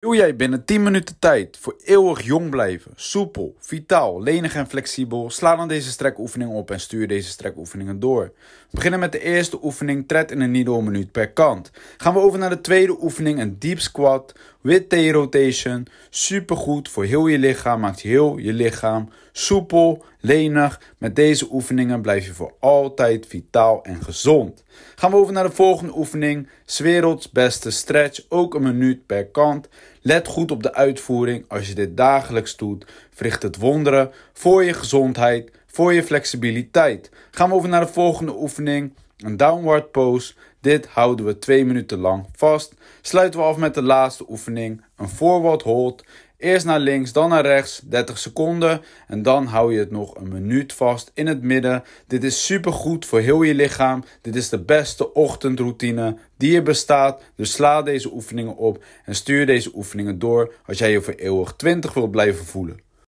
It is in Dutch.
Wil jij binnen 10 minuten tijd voor eeuwig jong blijven, soepel, vitaal, lenig en flexibel? Sla dan deze strekoefening op en stuur deze strekoefeningen door. We beginnen met de eerste oefening, tred in een needle minuut per kant. Gaan we over naar de tweede oefening, een deep squat, with T rotation. super goed voor heel je lichaam, maakt heel je lichaam soepel, lenig. Met deze oefeningen blijf je voor altijd vitaal en gezond. Gaan we over naar de volgende oefening. Werelds beste stretch, ook een minuut per kant. Let goed op de uitvoering. Als je dit dagelijks doet, verricht het wonderen voor je gezondheid, voor je flexibiliteit. Gaan we over naar de volgende oefening. Een downward pose. Dit houden we 2 minuten lang vast. Sluiten we af met de laatste oefening. Een forward hold. Eerst naar links, dan naar rechts, 30 seconden en dan hou je het nog een minuut vast in het midden. Dit is super goed voor heel je lichaam. Dit is de beste ochtendroutine die er bestaat. Dus sla deze oefeningen op en stuur deze oefeningen door als jij je voor eeuwig 20 wilt blijven voelen.